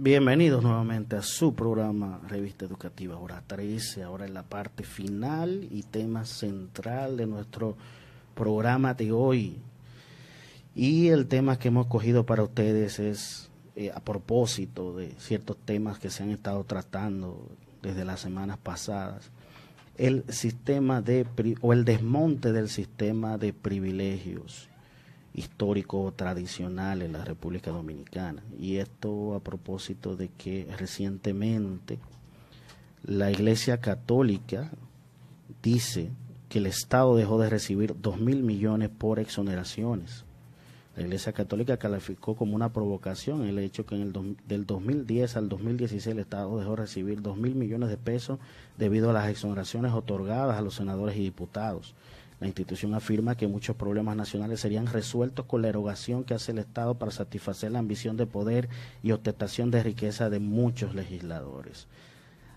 Bienvenidos nuevamente a su programa Revista Educativa, hora 13, ahora en la parte final y tema central de nuestro programa de hoy. Y el tema que hemos cogido para ustedes es eh, a propósito de ciertos temas que se han estado tratando desde las semanas pasadas, el sistema de o el desmonte del sistema de privilegios histórico tradicional en la República Dominicana. Y esto a propósito de que recientemente la Iglesia Católica dice que el Estado dejó de recibir 2 mil millones por exoneraciones. La Iglesia Católica calificó como una provocación el hecho que en el del 2010 al 2016 el Estado dejó de recibir 2 mil millones de pesos debido a las exoneraciones otorgadas a los senadores y diputados. La institución afirma que muchos problemas nacionales serían resueltos con la erogación que hace el Estado para satisfacer la ambición de poder y ostentación de riqueza de muchos legisladores.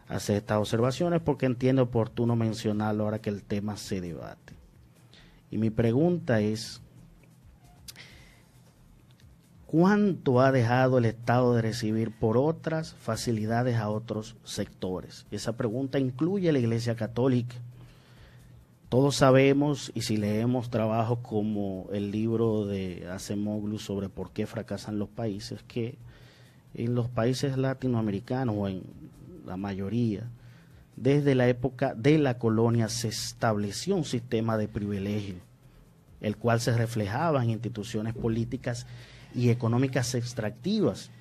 Hace estas observaciones porque entiende oportuno mencionarlo ahora que el tema se debate. Y mi pregunta es, ¿cuánto ha dejado el Estado de recibir por otras facilidades a otros sectores? Esa pregunta incluye a la Iglesia Católica todos sabemos, y si leemos trabajos como el libro de Acemoglu sobre por qué fracasan los países, que en los países latinoamericanos, o en la mayoría, desde la época de la colonia se estableció un sistema de privilegio, el cual se reflejaba en instituciones políticas y económicas extractivas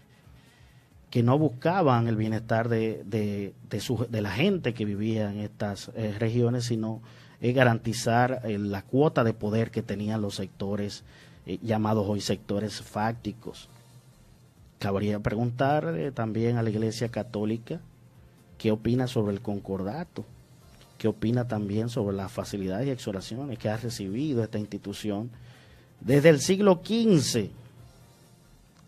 que no buscaban el bienestar de, de, la gente que vivía en estas eh, regiones, sino es garantizar eh, la cuota de poder que tenían los sectores eh, llamados hoy sectores fácticos. Cabría preguntar eh, también a la Iglesia Católica qué opina sobre el concordato, qué opina también sobre las facilidades y exhoraciones que ha recibido esta institución desde el siglo XV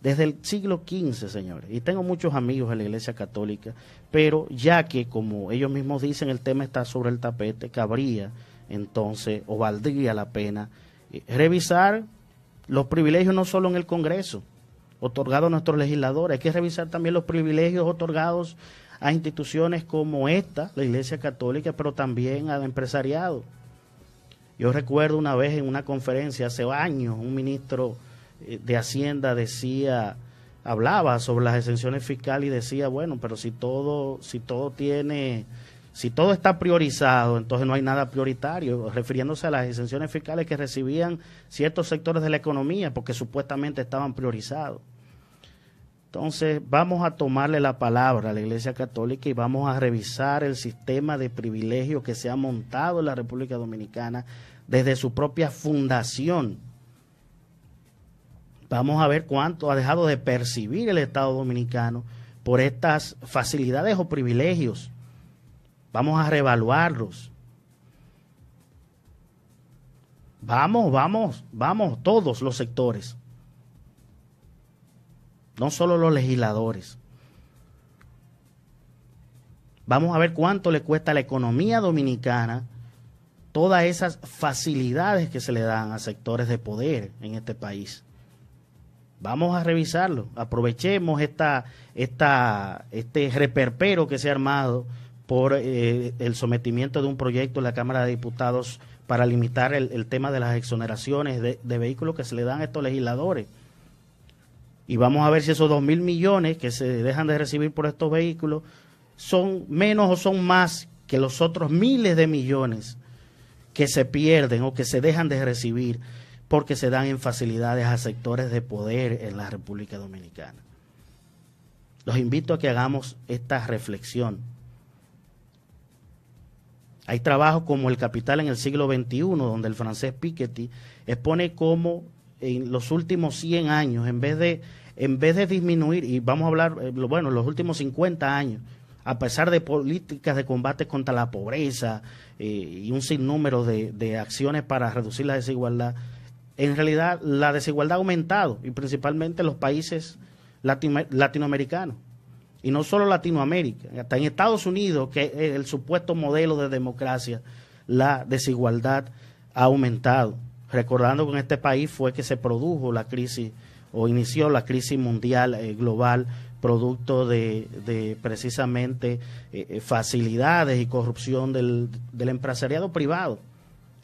desde el siglo XV, señores. Y tengo muchos amigos en la Iglesia Católica, pero ya que, como ellos mismos dicen, el tema está sobre el tapete, cabría entonces o valdría la pena eh, revisar los privilegios no solo en el Congreso, otorgados a nuestros legisladores, hay que revisar también los privilegios otorgados a instituciones como esta, la Iglesia Católica, pero también al empresariado. Yo recuerdo una vez en una conferencia hace años, un ministro eh, de Hacienda decía, hablaba sobre las exenciones fiscales y decía, bueno, pero si todo, si todo tiene, si todo está priorizado, entonces no hay nada prioritario, refiriéndose a las exenciones fiscales que recibían ciertos sectores de la economía porque supuestamente estaban priorizados. Entonces, vamos a tomarle la palabra a la Iglesia Católica y vamos a revisar el sistema de privilegio que se ha montado en la República Dominicana desde su propia fundación Vamos a ver cuánto ha dejado de percibir el Estado dominicano por estas facilidades o privilegios. Vamos a reevaluarlos. Vamos, vamos, vamos, todos los sectores. No solo los legisladores. Vamos a ver cuánto le cuesta a la economía dominicana todas esas facilidades que se le dan a sectores de poder en este país. Vamos a revisarlo. Aprovechemos este reperpero que se ha armado por eh, el sometimiento de un proyecto en la Cámara de Diputados para limitar el, tema de las exoneraciones de, de, vehículos que se le dan a estos legisladores. Y vamos a ver si esos dos mil millones que se dejan de recibir por estos vehículos son menos o son más que los otros miles de millones que se pierden o que se dejan de recibir porque se dan en facilidades a sectores de poder en la República Dominicana. Los invito a que hagamos esta reflexión. Hay trabajos como El Capital en el siglo XXI, donde el francés Piketty expone cómo en los últimos 100 años, en vez de, en vez de disminuir, y vamos a hablar, eh, bueno, los últimos 50 años, a pesar de políticas de combate contra la pobreza eh, y un sinnúmero de acciones para reducir la desigualdad, en realidad la desigualdad ha aumentado, y principalmente en los países latinoamericanos. Y no solo Latinoamérica, hasta en Estados Unidos, que es el supuesto modelo de democracia, la desigualdad ha aumentado. Recordando que en este país fue que se produjo la crisis o inició la crisis mundial eh, global producto de, precisamente eh, eh, facilidades y corrupción del empresariado privado.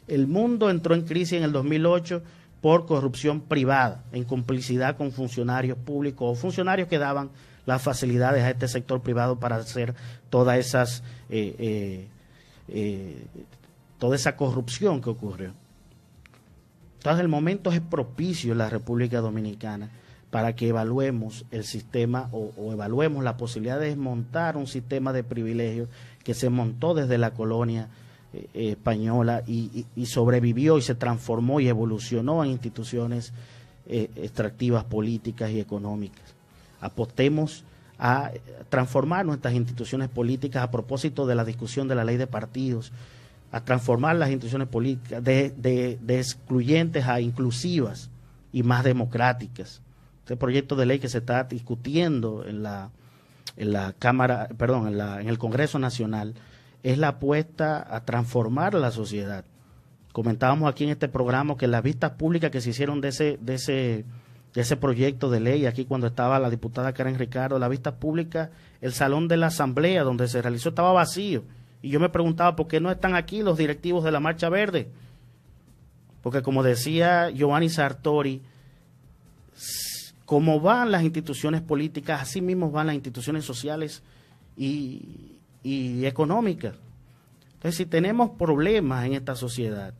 El mundo entró en crisis en el 2008 por corrupción privada, en complicidad con funcionarios públicos o funcionarios que daban las facilidades a este sector privado para hacer todas esas eh, eh, eh, toda esa corrupción que ocurrió. Entonces el momento es propicio en la República Dominicana para que evaluemos el sistema o evaluemos la posibilidad de desmontar un sistema de privilegios que se montó desde la colonia eh, española y, sobrevivió y se transformó y evolucionó en instituciones eh, extractivas políticas y económicas. Apostemos a transformar nuestras instituciones políticas a propósito de la discusión de la ley de partidos, a transformar las instituciones políticas de, excluyentes a inclusivas y más democráticas. Este proyecto de ley que se está discutiendo en la, en la Cámara, perdón, en, en el Congreso Nacional es la apuesta a transformar la sociedad. Comentábamos aquí en este programa que las vistas públicas que se hicieron de ese, de ese, proyecto de ley, aquí cuando estaba la diputada Karen Ricardo, la vista pública, el salón de la asamblea donde se realizó estaba vacío. Y yo me preguntaba por qué no están aquí los directivos de la Marcha Verde. Porque como decía Giovanni Sartori, como van las instituciones políticas, así mismo van las instituciones sociales y, y económica Entonces, si tenemos problemas en esta sociedad,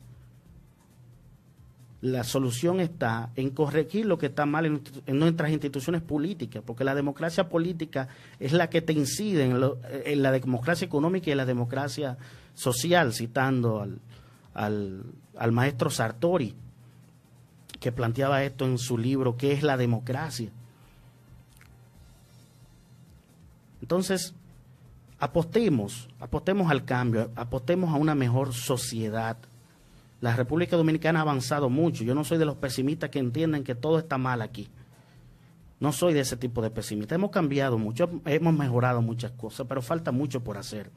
la solución está en corregir lo que está mal en, nuestras instituciones políticas, porque la democracia política es la que te incide en, la democracia económica y en la democracia social, citando al, al maestro Sartori, que planteaba esto en su libro, ¿Qué es la democracia? Entonces, Apostemos, apostemos al cambio, apostemos a una mejor sociedad. La República Dominicana ha avanzado mucho. Yo no soy de los pesimistas que entienden que todo está mal aquí. No soy de ese tipo de pesimistas. Hemos cambiado mucho, hemos mejorado muchas cosas, pero falta mucho por hacer.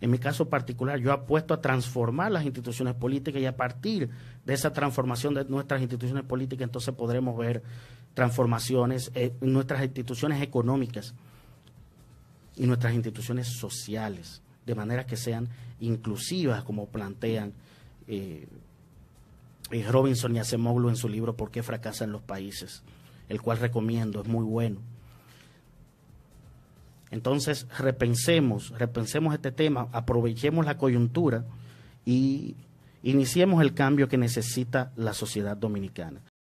En mi caso particular, yo apuesto a transformar las instituciones políticas y a partir de esa transformación de nuestras instituciones políticas, entonces podremos ver transformaciones en nuestras instituciones económicas y nuestras instituciones sociales, de manera que sean inclusivas, como plantean eh, eh, Robinson y Acemoglu en su libro ¿Por qué fracasan los países?, el cual recomiendo, es muy bueno. Entonces, repensemos, repensemos este tema, aprovechemos la coyuntura y iniciemos el cambio que necesita la sociedad dominicana.